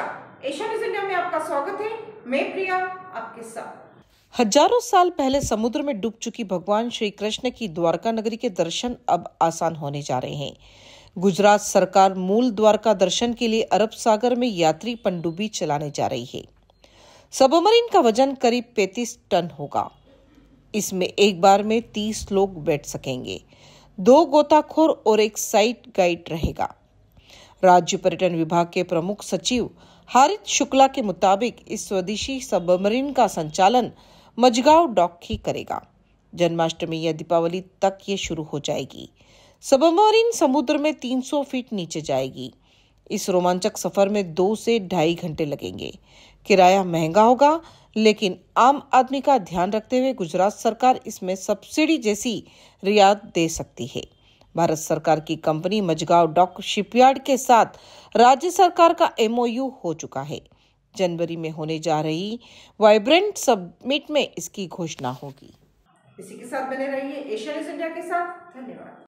नमस्कार Asia news India में आपका स्वागत है मैं प्रिया आपके साथ हजारों साल पहले समुद्र में डूब चुकी भगवान श्री कृष्ण की द्वारका नगरी के दर्शन अब आसान होने जा रहे हैं गुजरात सरकार मूल द्वारका दर्शन के लिए अरब सागर में यात्री पनडुब्बी चलाने जा रही है सबमरीन का वजन करीब 35 टन होगा इसमें एक बार में 30 लोग बैठ सकेंगे दो गोताखोर और एक साइट गाइड रहेगा राज्य पर्यटन विभाग के प्रमुख सचिव हारित शुक्ला के मुताबिक इस स्वदेशी सबमरीन का संचालन मजगांव डॉक ही करेगा जन्माष्टमी या दीपावली तक ये शुरू हो जाएगी सबमरीन समुद्र में 300 फीट नीचे जाएगी इस रोमांचक सफर में दो से ढाई घंटे लगेंगे किराया महंगा होगा लेकिन आम आदमी का ध्यान रखते हुए गुजरात सरकार इसमें सब्सिडी जैसी रियायत दे सकती है भारत सरकार की कंपनी मजगांव डॉक शिपयार्ड के साथ राज्य सरकार का एमओयू हो चुका है जनवरी में होने जा रही वाइब्रेंट सबमिट में इसकी घोषणा होगी इसी के साथ बने रहिए न्यूज इंडिया के साथ धन्यवाद